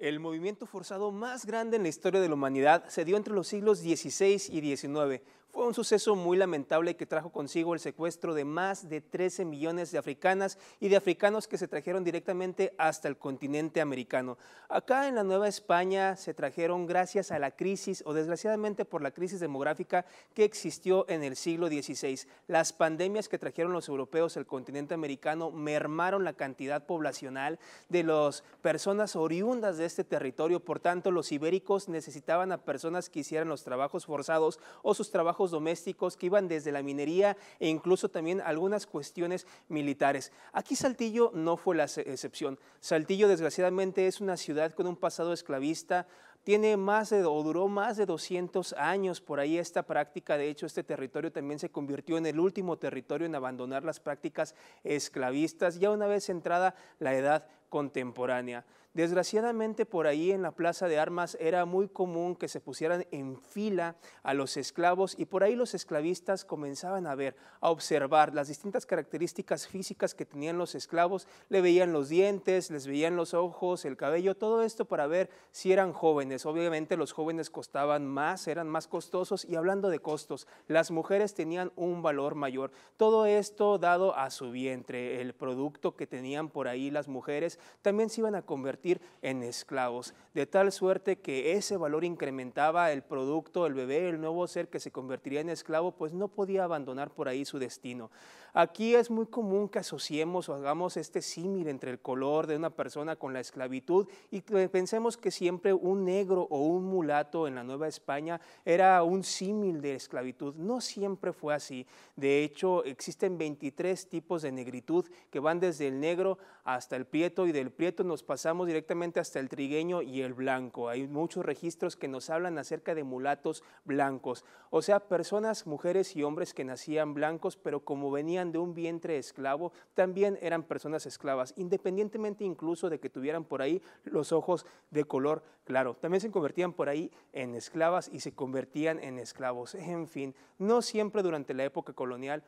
El movimiento forzado más grande en la historia de la humanidad se dio entre los siglos XVI y XIX. Fue un suceso muy lamentable que trajo consigo el secuestro de más de 13 millones de africanas y de africanos que se trajeron directamente hasta el continente americano. Acá en la Nueva España se trajeron gracias a la crisis o desgraciadamente por la crisis demográfica que existió en el siglo XVI. Las pandemias que trajeron los europeos al continente americano mermaron la cantidad poblacional de las personas oriundas de este territorio. Por tanto, los ibéricos necesitaban a personas que hicieran los trabajos forzados o sus trabajos domésticos que iban desde la minería e incluso también algunas cuestiones militares. Aquí Saltillo no fue la excepción. Saltillo desgraciadamente es una ciudad con un pasado esclavista, tiene más de, o duró más de 200 años por ahí esta práctica. De hecho, este territorio también se convirtió en el último territorio en abandonar las prácticas esclavistas, ya una vez entrada la edad contemporánea. Desgraciadamente por ahí en la plaza de armas era muy común que se pusieran en fila a los esclavos y por ahí los esclavistas comenzaban a ver, a observar las distintas características físicas que tenían los esclavos, le veían los dientes, les veían los ojos, el cabello, todo esto para ver si eran jóvenes. Obviamente los jóvenes costaban más, eran más costosos y hablando de costos, las mujeres tenían un valor mayor. Todo esto dado a su vientre, el producto que tenían por ahí las mujeres también se iban a convertir en esclavos, de tal suerte que ese valor incrementaba el producto, el bebé, el nuevo ser que se convertiría en esclavo, pues no podía abandonar por ahí su destino. Aquí es muy común que asociemos o hagamos este símil entre el color de una persona con la esclavitud y pensemos que siempre un negro o un mulato en la Nueva España era un símil de esclavitud. No siempre fue así. De hecho, existen 23 tipos de negritud que van desde el negro hasta el prieto del prieto nos pasamos directamente hasta el trigueño y el blanco. Hay muchos registros que nos hablan acerca de mulatos blancos, o sea, personas, mujeres y hombres que nacían blancos, pero como venían de un vientre esclavo, también eran personas esclavas, independientemente incluso de que tuvieran por ahí los ojos de color claro. También se convertían por ahí en esclavas y se convertían en esclavos. En fin, no siempre durante la época colonial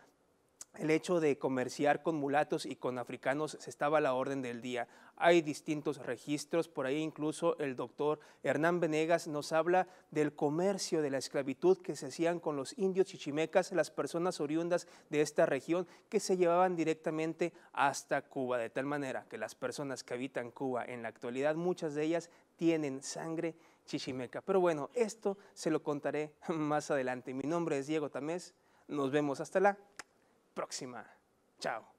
el hecho de comerciar con mulatos y con africanos estaba a la orden del día. Hay distintos registros, por ahí incluso el doctor Hernán Venegas nos habla del comercio de la esclavitud que se hacían con los indios chichimecas, las personas oriundas de esta región que se llevaban directamente hasta Cuba, de tal manera que las personas que habitan Cuba en la actualidad, muchas de ellas tienen sangre chichimeca. Pero bueno, esto se lo contaré más adelante. Mi nombre es Diego Tamés, nos vemos hasta la próxima. Chao.